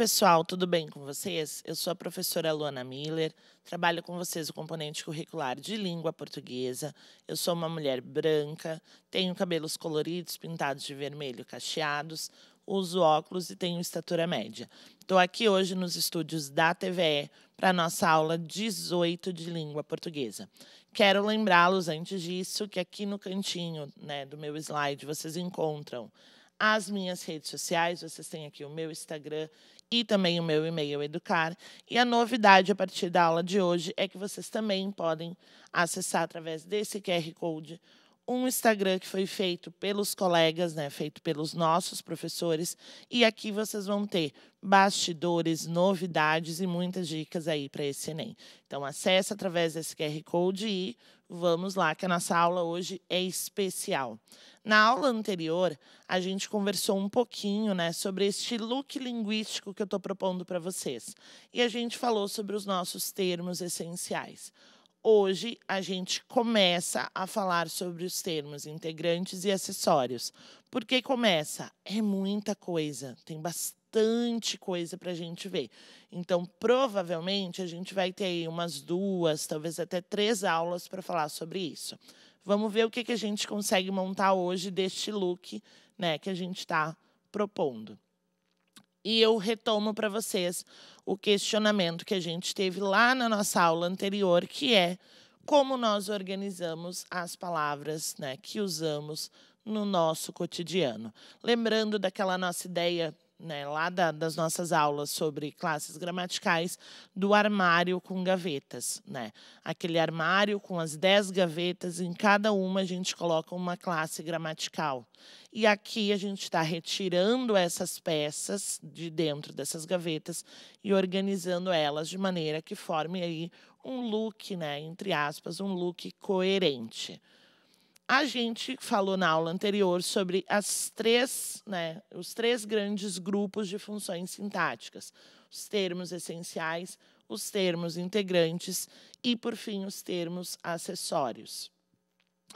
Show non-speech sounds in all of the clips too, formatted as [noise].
pessoal, tudo bem com vocês? Eu sou a professora Luana Miller, trabalho com vocês o componente curricular de língua portuguesa. Eu sou uma mulher branca, tenho cabelos coloridos, pintados de vermelho, cacheados, uso óculos e tenho estatura média. Estou aqui hoje nos estúdios da TVE para a nossa aula 18 de língua portuguesa. Quero lembrá-los antes disso que aqui no cantinho né, do meu slide vocês encontram as minhas redes sociais. Vocês têm aqui o meu Instagram e também o meu e-mail educar. E a novidade a partir da aula de hoje é que vocês também podem acessar através desse QR Code um Instagram que foi feito pelos colegas, né, feito pelos nossos professores, e aqui vocês vão ter bastidores, novidades e muitas dicas aí para esse ENEM. Então acesse através desse QR Code e Vamos lá, que a nossa aula hoje é especial. Na aula anterior, a gente conversou um pouquinho né, sobre este look linguístico que eu estou propondo para vocês. E a gente falou sobre os nossos termos essenciais. Hoje, a gente começa a falar sobre os termos integrantes e acessórios. Por que começa? É muita coisa, tem bastante bastante coisa para a gente ver. Então, provavelmente, a gente vai ter aí umas duas, talvez até três aulas para falar sobre isso. Vamos ver o que, que a gente consegue montar hoje deste look né, que a gente está propondo. E eu retomo para vocês o questionamento que a gente teve lá na nossa aula anterior, que é como nós organizamos as palavras né, que usamos no nosso cotidiano. Lembrando daquela nossa ideia né, lá da, das nossas aulas sobre classes gramaticais, do armário com gavetas. Né? Aquele armário com as dez gavetas, em cada uma a gente coloca uma classe gramatical. E aqui a gente está retirando essas peças de dentro dessas gavetas e organizando elas de maneira que forme aí um look, né, entre aspas, um look coerente. A gente falou na aula anterior sobre as três, né, os três grandes grupos de funções sintáticas: os termos essenciais, os termos integrantes e, por fim, os termos acessórios.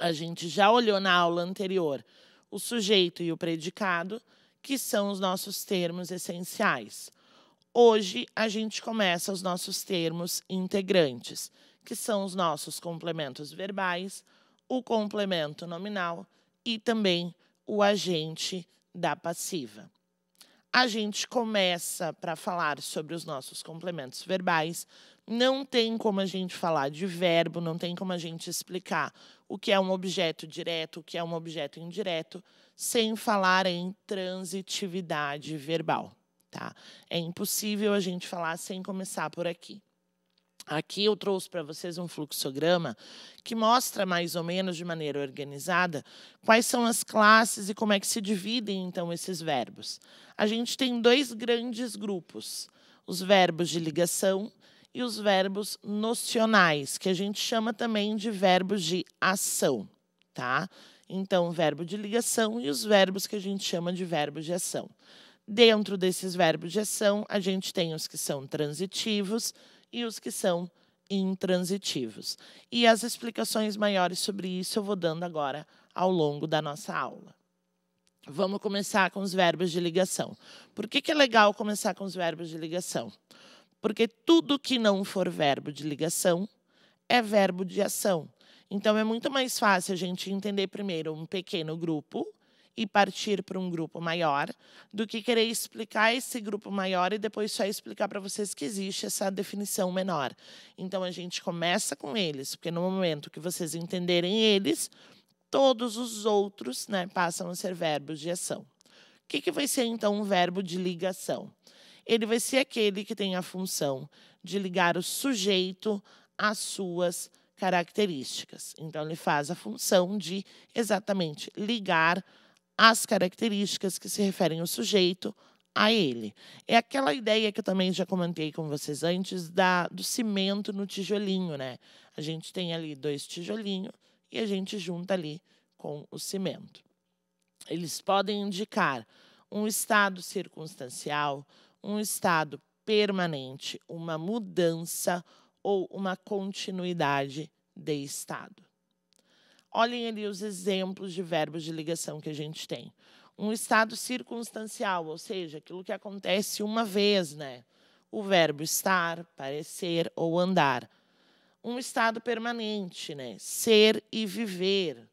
A gente já olhou na aula anterior o sujeito e o predicado, que são os nossos termos essenciais. Hoje a gente começa os nossos termos integrantes, que são os nossos complementos verbais, o complemento nominal e também o agente da passiva. A gente começa para falar sobre os nossos complementos verbais. Não tem como a gente falar de verbo, não tem como a gente explicar o que é um objeto direto, o que é um objeto indireto, sem falar em transitividade verbal. Tá? É impossível a gente falar sem começar por aqui. Aqui eu trouxe para vocês um fluxograma que mostra mais ou menos de maneira organizada quais são as classes e como é que se dividem então esses verbos. A gente tem dois grandes grupos: os verbos de ligação e os verbos nocionais, que a gente chama também de verbos de ação, tá? Então, verbo de ligação e os verbos que a gente chama de verbos de ação. Dentro desses verbos de ação, a gente tem os que são transitivos, e os que são intransitivos. E as explicações maiores sobre isso eu vou dando agora ao longo da nossa aula. Vamos começar com os verbos de ligação. Por que, que é legal começar com os verbos de ligação? Porque tudo que não for verbo de ligação é verbo de ação. Então, é muito mais fácil a gente entender primeiro um pequeno grupo e partir para um grupo maior, do que querer explicar esse grupo maior e depois só explicar para vocês que existe essa definição menor. Então a gente começa com eles, porque no momento que vocês entenderem eles, todos os outros né, passam a ser verbos de ação. O que, que vai ser então um verbo de ligação? Ele vai ser aquele que tem a função de ligar o sujeito às suas características. Então, ele faz a função de exatamente ligar as características que se referem ao sujeito a ele. É aquela ideia que eu também já comentei com vocês antes da do cimento no tijolinho, né? A gente tem ali dois tijolinhos e a gente junta ali com o cimento. Eles podem indicar um estado circunstancial, um estado permanente, uma mudança ou uma continuidade de estado olhem ali os exemplos de verbos de ligação que a gente tem. Um estado circunstancial, ou seja, aquilo que acontece uma vez, né? O verbo estar, parecer ou andar. Um estado permanente, né? Ser e viver.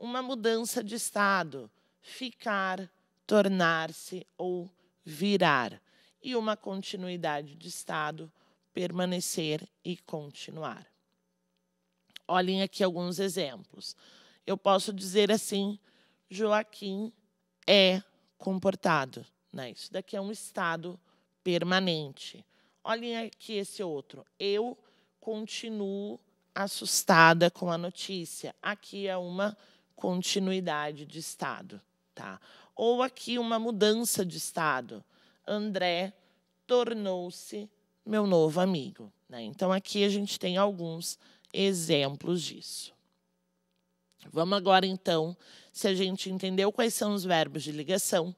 Uma mudança de estado, ficar, tornar-se ou virar. E uma continuidade de estado, permanecer e continuar. Olhem aqui alguns exemplos. Eu posso dizer assim: Joaquim é comportado. Né? Isso daqui é um estado permanente. Olhem aqui esse outro. Eu continuo assustada com a notícia. Aqui é uma continuidade de estado. Tá? Ou aqui uma mudança de estado. André tornou-se meu novo amigo. Né? Então, aqui a gente tem alguns exemplos disso. Vamos agora, então, se a gente entendeu quais são os verbos de ligação,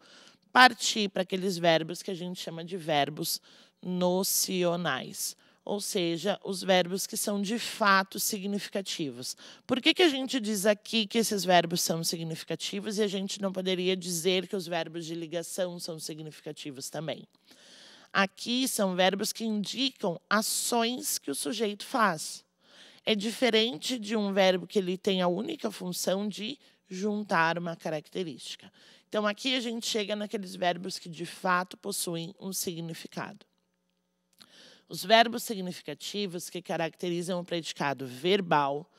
partir para aqueles verbos que a gente chama de verbos nocionais, ou seja, os verbos que são de fato significativos. Por que, que a gente diz aqui que esses verbos são significativos e a gente não poderia dizer que os verbos de ligação são significativos também? Aqui são verbos que indicam ações que o sujeito faz é diferente de um verbo que ele tem a única função de juntar uma característica. Então, aqui a gente chega naqueles verbos que de fato possuem um significado. Os verbos significativos que caracterizam o predicado verbal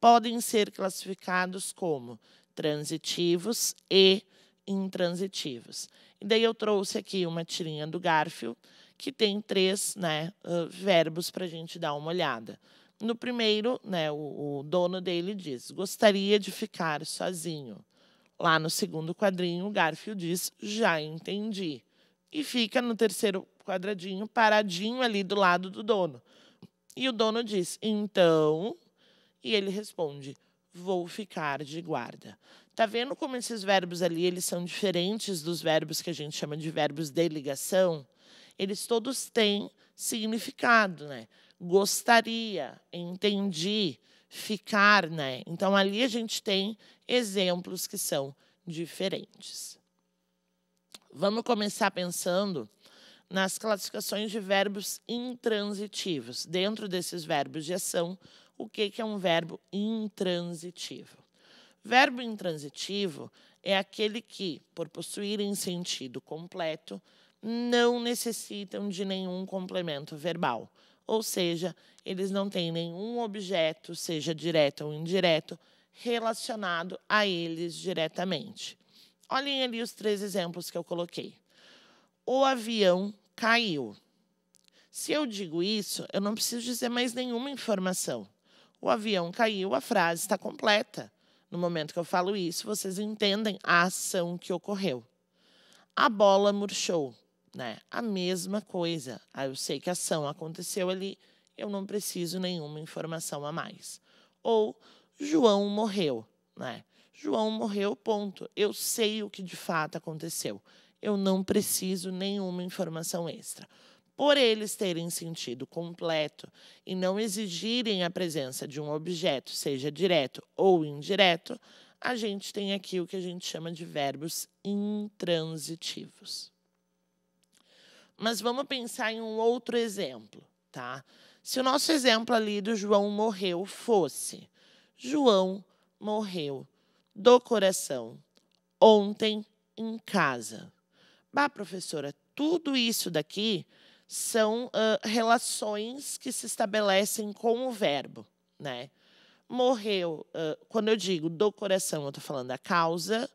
podem ser classificados como transitivos e intransitivos. E daí eu trouxe aqui uma tirinha do Garfield, que tem três né, verbos para a gente dar uma olhada. No primeiro, né, o, o dono dele diz: gostaria de ficar sozinho. Lá no segundo quadrinho, o Garfield diz: já entendi. E fica no terceiro quadradinho, paradinho ali do lado do dono. E o dono diz: então. E ele responde: vou ficar de guarda. Tá vendo como esses verbos ali eles são diferentes dos verbos que a gente chama de verbos de ligação? Eles todos têm significado, né? gostaria, entendi, ficar, né? Então ali a gente tem exemplos que são diferentes. Vamos começar pensando nas classificações de verbos intransitivos. Dentro desses verbos de ação, o que é um verbo intransitivo? Verbo intransitivo é aquele que, por possuírem sentido completo, não necessitam de nenhum complemento verbal ou seja, eles não têm nenhum objeto, seja direto ou indireto, relacionado a eles diretamente. Olhem ali os três exemplos que eu coloquei. O avião caiu. Se eu digo isso, eu não preciso dizer mais nenhuma informação. O avião caiu, a frase está completa. No momento que eu falo isso, vocês entendem a ação que ocorreu. A bola murchou. Né? A mesma coisa. Ah, eu sei que a ação aconteceu ali, eu não preciso nenhuma informação a mais. Ou João morreu, né? João morreu, ponto. Eu sei o que de fato aconteceu. Eu não preciso nenhuma informação extra. Por eles terem sentido completo e não exigirem a presença de um objeto, seja direto ou indireto, a gente tem aqui o que a gente chama de verbos intransitivos. Mas vamos pensar em um outro exemplo, tá? Se o nosso exemplo ali do João morreu fosse João morreu do coração ontem em casa. Bah, professora, tudo isso daqui são uh, relações que se estabelecem com o verbo, né? Morreu, uh, quando eu digo do coração, eu estou falando da causa,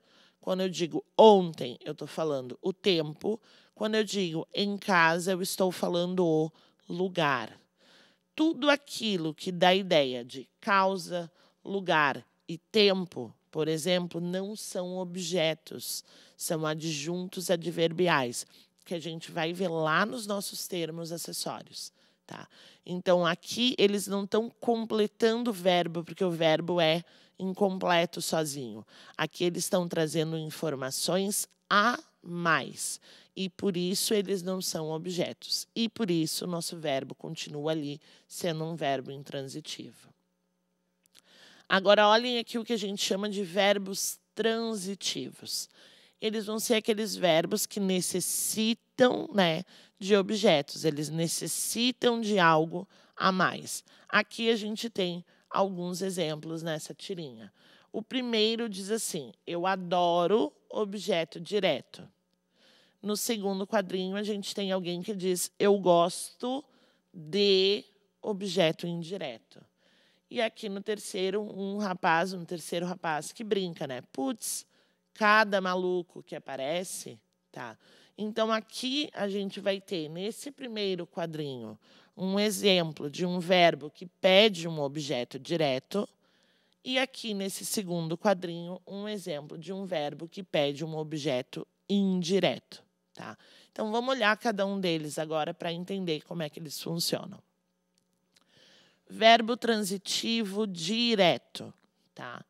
quando eu digo ontem, eu estou falando o tempo. Quando eu digo em casa, eu estou falando o lugar. Tudo aquilo que dá ideia de causa, lugar e tempo, por exemplo, não são objetos, são adjuntos adverbiais, que a gente vai ver lá nos nossos termos acessórios. Tá? Então, aqui eles não estão completando o verbo, porque o verbo é incompleto sozinho. Aqui eles estão trazendo informações a mais. E por isso eles não são objetos. E por isso o nosso verbo continua ali sendo um verbo intransitivo. Agora olhem aqui o que a gente chama de verbos transitivos. Eles vão ser aqueles verbos que necessitam, né, de objetos, eles necessitam de algo a mais. Aqui a gente tem alguns exemplos nessa tirinha. O primeiro diz assim: Eu adoro objeto direto. No segundo quadrinho, a gente tem alguém que diz: Eu gosto de objeto indireto. E aqui no terceiro, um rapaz, um terceiro rapaz que brinca, né? Putz, cada maluco que aparece, tá? Então aqui a gente vai ter nesse primeiro quadrinho um exemplo de um verbo que pede um objeto direto, e aqui nesse segundo quadrinho, um exemplo de um verbo que pede um objeto indireto. Tá? Então, vamos olhar cada um deles agora para entender como é que eles funcionam. Verbo transitivo direto. Tá?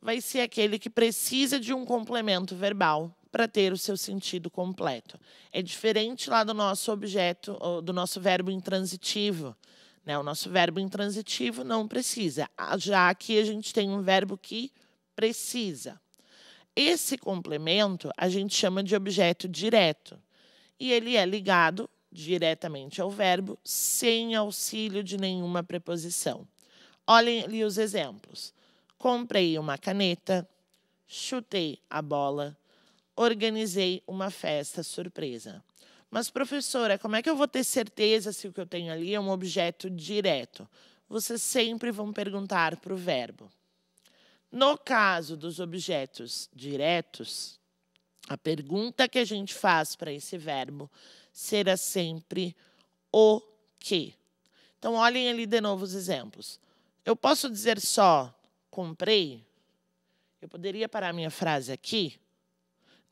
Vai ser aquele que precisa de um complemento verbal para ter o seu sentido completo. É diferente lá do nosso objeto, do nosso verbo intransitivo. Né? O nosso verbo intransitivo não precisa, já aqui a gente tem um verbo que precisa. Esse complemento a gente chama de objeto direto e ele é ligado diretamente ao verbo sem auxílio de nenhuma preposição. Olhem ali os exemplos. Comprei uma caneta, chutei a bola, organizei uma festa surpresa. Mas, professora, como é que eu vou ter certeza se o que eu tenho ali é um objeto direto? Vocês sempre vão perguntar para o verbo. No caso dos objetos diretos, a pergunta que a gente faz para esse verbo será sempre o que. Então, olhem ali de novo os exemplos. Eu posso dizer só comprei? Eu poderia parar minha frase aqui?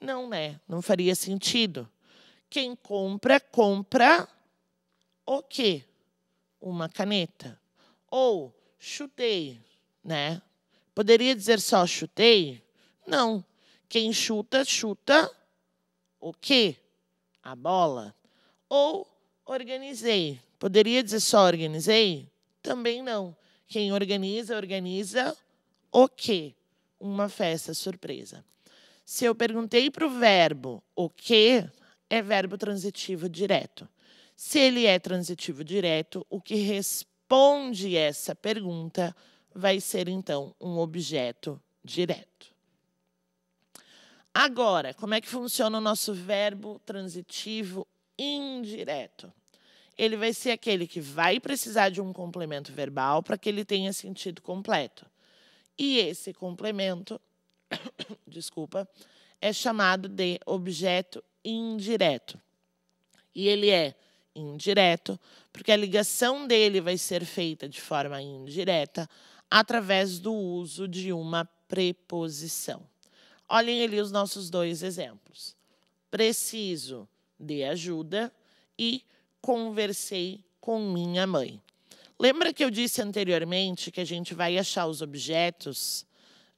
Não, né? Não faria sentido. Quem compra, compra o quê? Uma caneta. Ou chutei, né? Poderia dizer só chutei? Não. Quem chuta, chuta o quê? A bola. Ou organizei. Poderia dizer só organizei? Também não. Quem organiza, organiza o quê? Uma festa surpresa. Se eu perguntei para o verbo o que, é verbo transitivo direto. Se ele é transitivo direto, o que responde essa pergunta vai ser então um objeto direto. Agora, como é que funciona o nosso verbo transitivo indireto? Ele vai ser aquele que vai precisar de um complemento verbal para que ele tenha sentido completo. E esse complemento [coughs] desculpa, é chamado de objeto indireto. E ele é indireto porque a ligação dele vai ser feita de forma indireta através do uso de uma preposição. Olhem ali os nossos dois exemplos. Preciso de ajuda e conversei com minha mãe. Lembra que eu disse anteriormente que a gente vai achar os objetos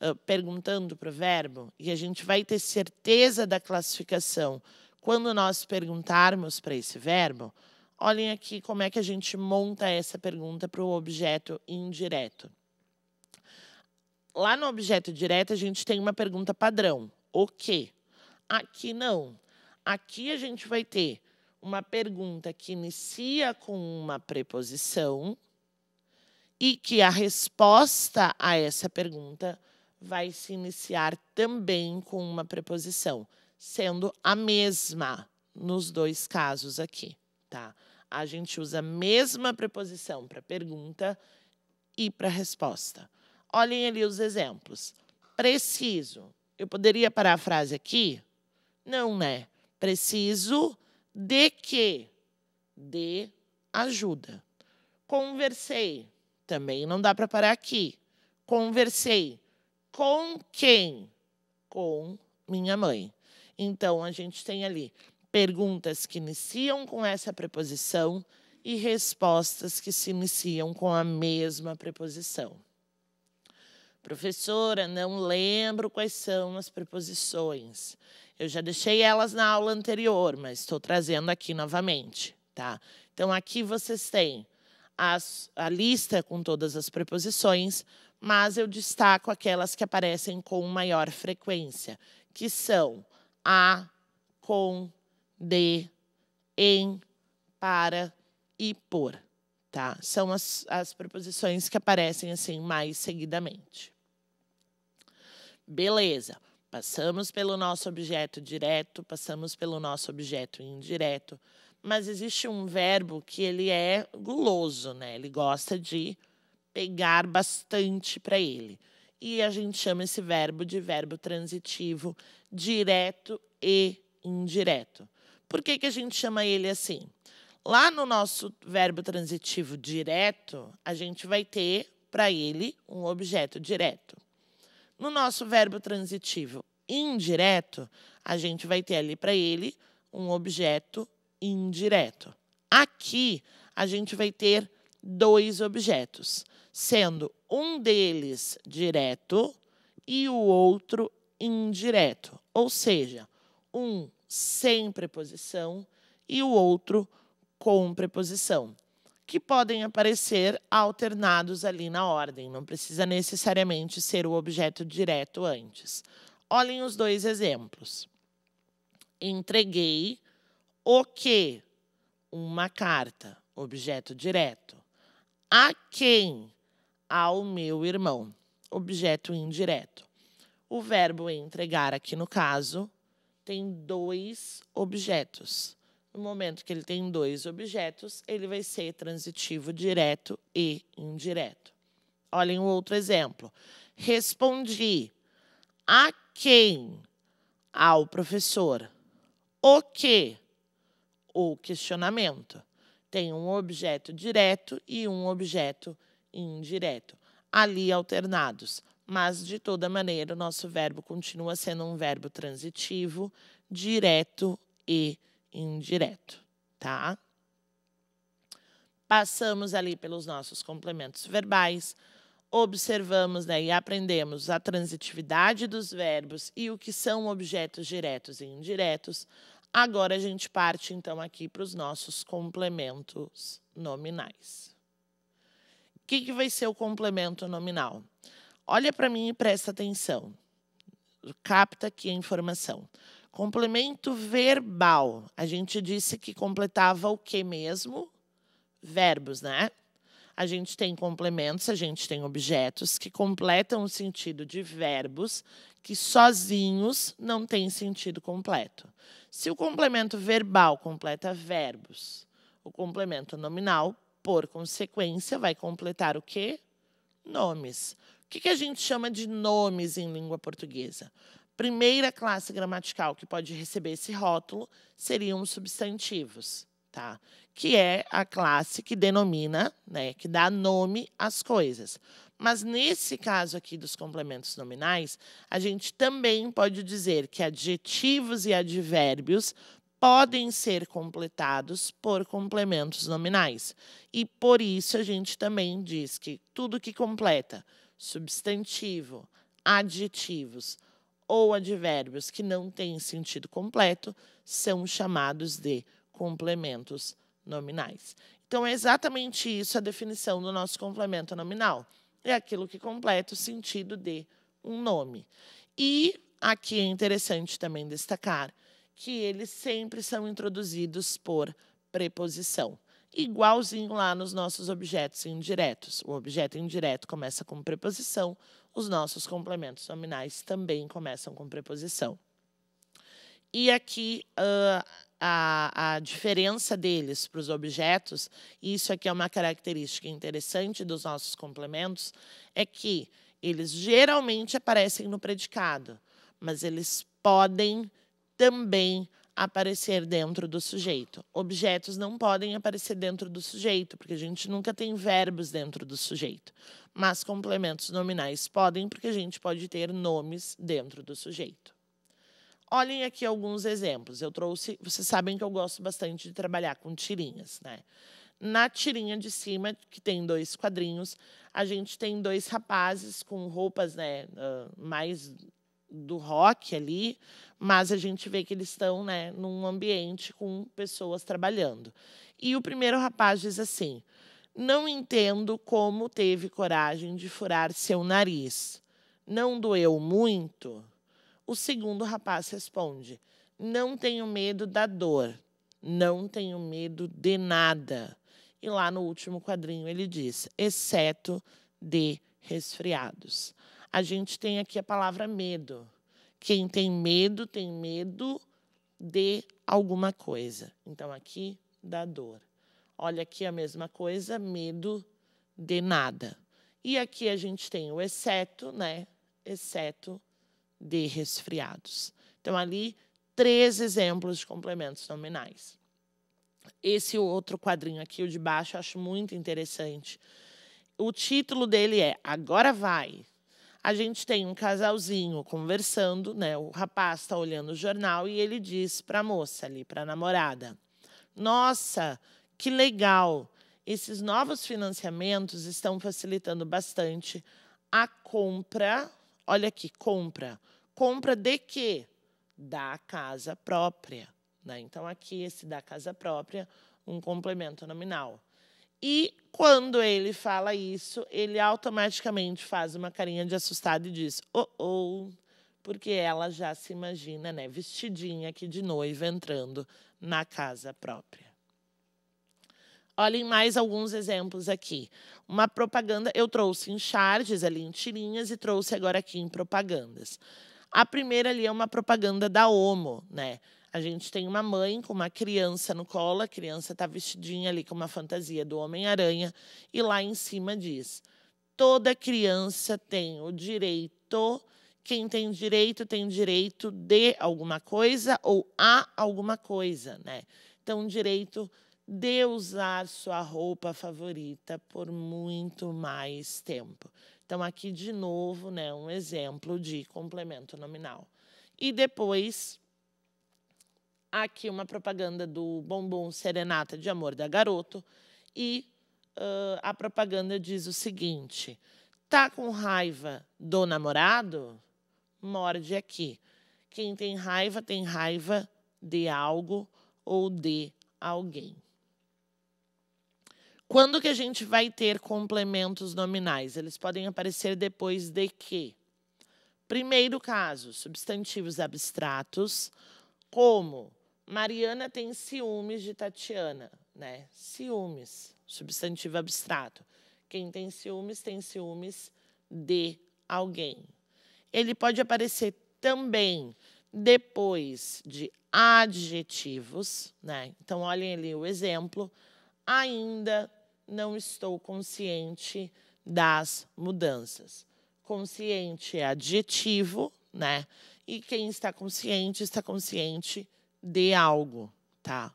ah, perguntando para o verbo e a gente vai ter certeza da classificação quando nós perguntarmos para esse verbo. Olhem aqui como é que a gente monta essa pergunta para o objeto indireto. Lá no objeto direto, a gente tem uma pergunta padrão: o que? Aqui não. Aqui a gente vai ter uma pergunta que inicia com uma preposição e que a resposta a essa pergunta vai se iniciar também com uma preposição, sendo a mesma nos dois casos aqui, tá? A gente usa a mesma preposição para pergunta e para resposta. Olhem ali os exemplos. Preciso. Eu poderia parar a frase aqui? Não, né? Preciso de que? De ajuda. Conversei. Também não dá para parar aqui. Conversei com quem? Com minha mãe. Então, a gente tem ali perguntas que iniciam com essa preposição e respostas que se iniciam com a mesma preposição. Professora, não lembro quais são as preposições. Eu já deixei elas na aula anterior, mas estou trazendo aqui novamente, tá? Então aqui vocês têm as, a lista com todas as preposições, mas eu destaco aquelas que aparecem com maior frequência, que são a, com, de, em, para e por. Tá? São as, as preposições que aparecem assim mais seguidamente. Beleza. Passamos pelo nosso objeto direto, passamos pelo nosso objeto indireto, mas existe um verbo que ele é guloso, né? Ele gosta de pegar bastante para ele. E a gente chama esse verbo de verbo transitivo direto e indireto. Por que, que a gente chama ele assim? Lá no nosso verbo transitivo direto, a gente vai ter para ele um objeto direto. No nosso verbo transitivo indireto, a gente vai ter ali para ele um objeto indireto. Aqui, a gente vai ter dois objetos sendo um deles direto e o outro indireto. Ou seja, um sem preposição e o outro com preposição, que podem aparecer alternados ali na ordem, não precisa necessariamente ser o objeto direto antes. Olhem os dois exemplos. Entreguei o que? Uma carta, objeto direto. A quem? ao meu irmão. Objeto indireto. O verbo entregar, aqui no caso, tem dois objetos. No momento que ele tem dois objetos, ele vai ser transitivo direto e indireto. Olhem o um outro exemplo. Respondi a quem? Ao professor. O que? O questionamento. Tem um objeto direto e um objeto indireto indireto, ali alternados. Mas, de toda maneira, o nosso verbo continua sendo um verbo transitivo, direto e indireto, tá? Passamos ali pelos nossos complementos verbais, observamos né, e aprendemos a transitividade dos verbos e o que são objetos diretos e indiretos. Agora a gente parte então aqui para os nossos complementos nominais. O que, que vai ser o complemento nominal? Olha para mim e presta atenção. Capta aqui a informação. Complemento verbal. A gente disse que completava o que mesmo? Verbos, né? a gente tem complementos, a gente tem objetos que completam o sentido de verbos que sozinhos não têm sentido completo. Se o complemento verbal completa verbos, o complemento nominal por consequência, vai completar o quê? Nomes. O que, que a gente chama de nomes em língua portuguesa? Primeira classe gramatical que pode receber esse rótulo seriam os substantivos, tá? Que é a classe que denomina, né, que dá nome às coisas. Mas nesse caso aqui dos complementos nominais, a gente também pode dizer que adjetivos e advérbios podem ser completados por complementos nominais. E por isso a gente também diz que tudo que completa substantivo, adjetivos ou advérbios que não têm sentido completo são chamados de complementos nominais. Então é exatamente isso a definição do nosso complemento nominal. É aquilo que completa o sentido de um nome. E aqui é interessante também destacar que eles sempre são introduzidos por preposição. Igualzinho lá nos nossos objetos indiretos. O objeto indireto começa com preposição, os nossos complementos nominais também começam com preposição. E aqui uh, a, a diferença deles para os objetos, isso aqui é uma característica interessante dos nossos complementos, é que eles geralmente aparecem no predicado, mas eles podem também aparecer dentro do sujeito. Objetos não podem aparecer dentro do sujeito, porque a gente nunca tem verbos dentro do sujeito. Mas complementos nominais podem, porque a gente pode ter nomes dentro do sujeito. Olhem aqui alguns exemplos. Eu trouxe, vocês sabem que eu gosto bastante de trabalhar com tirinhas, né? Na tirinha de cima, que tem dois quadrinhos, a gente tem dois rapazes com roupas né, ah, mais do rock ali, mas a gente vê que eles estão né, num ambiente com pessoas trabalhando. E o primeiro rapaz diz assim: Não entendo como teve coragem de furar seu nariz. Não doeu muito? O segundo rapaz responde: Não tenho medo da dor. Não tenho medo de nada. E lá no último quadrinho ele diz: exceto de resfriados a gente tem aqui a palavra medo. Quem tem medo tem medo de alguma coisa. Então, aqui, da dor. Olha aqui a mesma coisa, medo de nada. E aqui a gente tem o exceto, né? Exceto de resfriados. Então, ali, três exemplos de complementos nominais. Esse outro quadrinho aqui, o de baixo, eu acho muito interessante. O título dele é Agora Vai, a gente tem um casalzinho conversando, né? O rapaz está olhando o jornal e ele diz para a moça ali, para a namorada: Nossa, que legal! Esses novos financiamentos estão facilitando bastante a compra. Olha aqui, compra. Compra de quê? Da casa própria. Né? Então, aqui, esse da casa própria, um complemento nominal. E quando ele fala isso, ele automaticamente faz uma carinha de assustado e diz: Oh, oh, porque ela já se imagina, né, vestidinha aqui de noiva entrando na casa própria. Olhem mais alguns exemplos aqui. Uma propaganda, eu trouxe em charges ali em tirinhas e trouxe agora aqui em propagandas. A primeira ali é uma propaganda da Omo, né? A gente tem uma mãe com uma criança no colo, a criança está vestidinha ali com uma fantasia do Homem-Aranha, e lá em cima diz: toda criança tem o direito, quem tem direito tem direito de alguma coisa ou a alguma coisa, né? Então, direito de usar sua roupa favorita por muito mais tempo. Então, aqui de novo, né, um exemplo de complemento nominal. E depois aqui uma propaganda do bombom Serenata de Amor da Garoto e uh, a propaganda diz o seguinte: tá com raiva do namorado? Morde aqui. Quem tem raiva tem raiva de algo ou de alguém. Quando que a gente vai ter complementos nominais? Eles podem aparecer depois de quê? Primeiro caso, substantivos abstratos, como Mariana tem ciúmes de Tatiana, né? Ciúmes, substantivo abstrato. Quem tem ciúmes tem ciúmes de alguém. Ele pode aparecer também depois de adjetivos, né? Então olhem ali o exemplo. Ainda não estou consciente das mudanças. Consciente é adjetivo, né? E quem está consciente está consciente de algo, tá?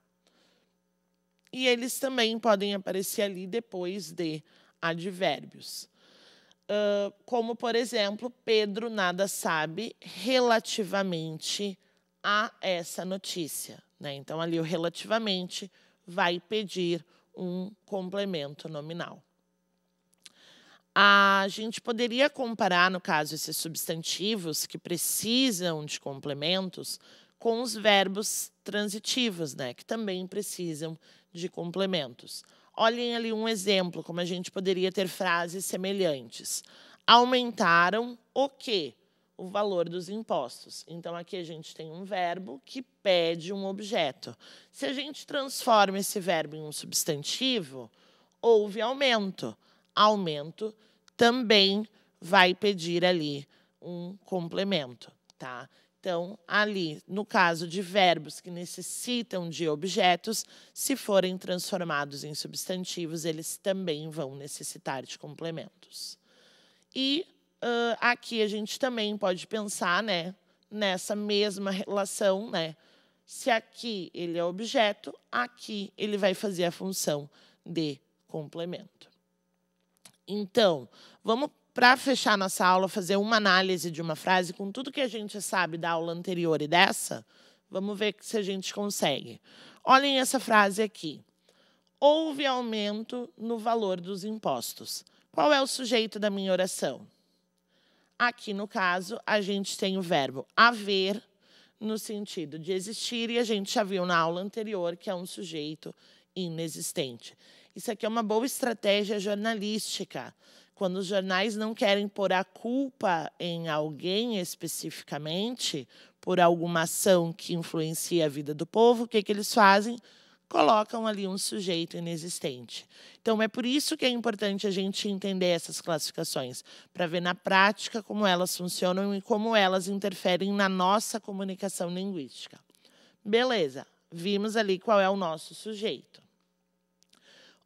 E eles também podem aparecer ali depois de advérbios. Uh, como, por exemplo, Pedro nada sabe relativamente a essa notícia. Né? Então, ali o relativamente vai pedir um complemento nominal. A gente poderia comparar, no caso, esses substantivos que precisam de complementos com os verbos transitivos, né, que também precisam de complementos. Olhem ali um exemplo, como a gente poderia ter frases semelhantes. Aumentaram o quê? O valor dos impostos. Então, aqui a gente tem um verbo que pede um objeto. Se a gente transforma esse verbo em um substantivo, houve aumento. Aumento também vai pedir ali um complemento, tá? Então, ali, no caso de verbos que necessitam de objetos, se forem transformados em substantivos, eles também vão necessitar de complementos. E uh, aqui a gente também pode pensar né, nessa mesma relação, né? Se aqui ele é objeto, aqui ele vai fazer a função de complemento. Então, vamos para fechar nossa aula, fazer uma análise de uma frase com tudo que a gente sabe da aula anterior e dessa, vamos ver se a gente consegue. Olhem essa frase aqui. Houve aumento no valor dos impostos. Qual é o sujeito da minha oração? Aqui, no caso, a gente tem o verbo haver no sentido de existir, e a gente já viu na aula anterior que é um sujeito inexistente. Isso aqui é uma boa estratégia jornalística quando os jornais não querem pôr a culpa em alguém especificamente por alguma ação que influencia a vida do povo, o que, que eles fazem? colocam ali um sujeito inexistente. Então, é por isso que é importante a gente entender essas classificações, para ver na prática como elas funcionam e como elas interferem na nossa comunicação linguística. Beleza, vimos ali qual é o nosso sujeito.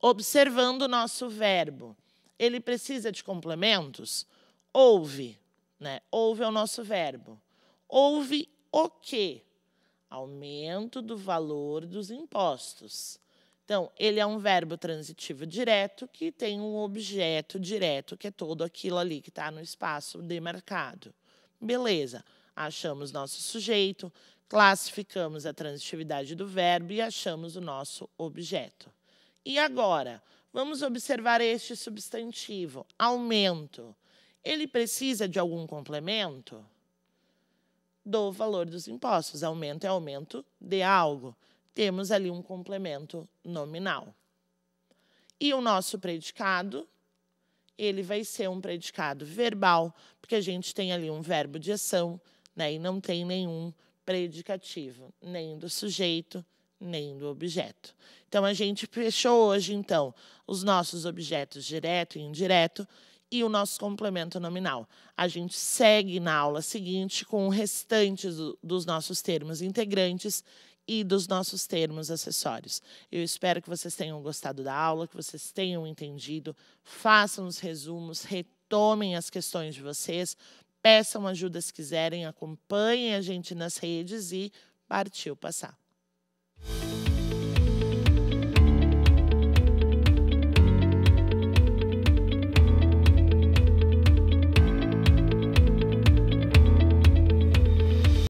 Observando o nosso verbo, ele precisa de complementos? Ouve, né? Ouve é o nosso verbo. Ouve o quê? Aumento do valor dos impostos. Então, ele é um verbo transitivo direto que tem um objeto direto, que é todo aquilo ali que está no espaço demarcado. Beleza. Achamos nosso sujeito, classificamos a transitividade do verbo e achamos o nosso objeto. E agora, Vamos observar este substantivo, aumento. Ele precisa de algum complemento? Do valor dos impostos. Aumento é aumento de algo. Temos ali um complemento nominal. E o nosso predicado, ele vai ser um predicado verbal, porque a gente tem ali um verbo de ação, né, e não tem nenhum predicativo, nem do sujeito, nem do objeto. Então, a gente fechou hoje, então, os nossos objetos direto e indireto e o nosso complemento nominal. A gente segue na aula seguinte com o restante dos nossos termos integrantes e dos nossos termos acessórios. Eu espero que vocês tenham gostado da aula, que vocês tenham entendido, façam os resumos, retomem as questões de vocês, peçam ajuda se quiserem, acompanhem a gente nas redes e partiu passar. you